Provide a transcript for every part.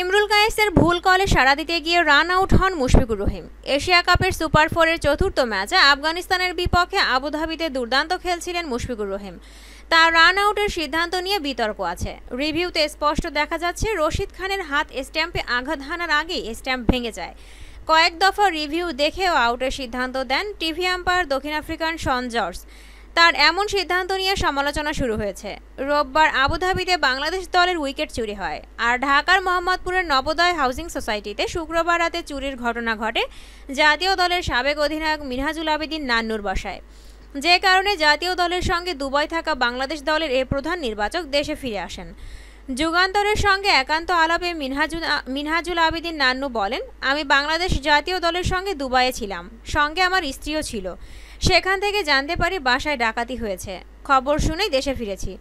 ইমরুল কায়েসের ভুল কলে সাড়া দিতে গিয়ে রান আউট হন মুশফিকুর রহিম এশিয়া কাপের সুপার ফোরের চতুর্থ ম্যাচে আফগানিস্তানের বিপক্ষে আবুধাবিতে দুর্দান্ত খেলছিলেন মুশফিকুর রহিম তার রান আউটের সিদ্ধান্ত নিয়ে বিতর্ক আছে রিভিউতে স্পষ্ট দেখা যাচ্ছে রশিদ খানের হাত স্ট্যাম্পে আঘাত হানার আগেই স্ট্যাম্প ভেঙে যায় কয়েক দফা রিভিউ দেখেও আউটের সিদ্ধান্ত দেন টিভি আম্পায়ার দক্ষিণ আফ্রিকান সন জর্জ তার এমন সিদ্ধান্ত নিয়ে সমালোচনা শুরু হয়েছে রোববার আবুধাবিতে বাংলাদেশ দলের উইকেট চুরি হয় আর ঢাকার মোহাম্মদপুরের নবোদয় হাউজিং সোসাইটিতে শুক্রবার রাতে চুরির ঘটনা ঘটে জাতীয় দলের সাবেক অধিনায়ক মিনহাজুল আবেদিন নান্নুর বসায় যে কারণে জাতীয় দলের সঙ্গে দুবাই থাকা বাংলাদেশ দলের এ প্রধান নির্বাচক দেশে ফিরে আসেন যুগান্তরের সঙ্গে একান্ত আলাপে মিনহাজুল মিনহাজুল আবেদিন নান্নু বলেন আমি বাংলাদেশ জাতীয় দলের সঙ্গে দুবাইয়ে ছিলাম সঙ্গে আমার স্ত্রীও ছিল সেখান থেকে জানতে পারি বাসায় ডাকাতি হয়েছে খবর শুনেই দেশে ফিরেছি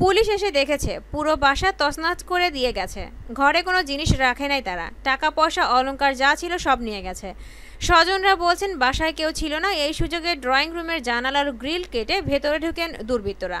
পুলিশ এসে দেখেছে পুরো বাসা তসনাচ করে দিয়ে গেছে ঘরে কোনো জিনিস রাখে নাই তারা টাকা পয়সা অলঙ্কার যা ছিল সব নিয়ে গেছে স্বজনরা বলছেন বাসায় কেউ ছিল না এই সুযোগে ড্রয়িং রুমের জানালার গ্রিল কেটে ভেতরে ঢুকেন দুর্বৃত্তরা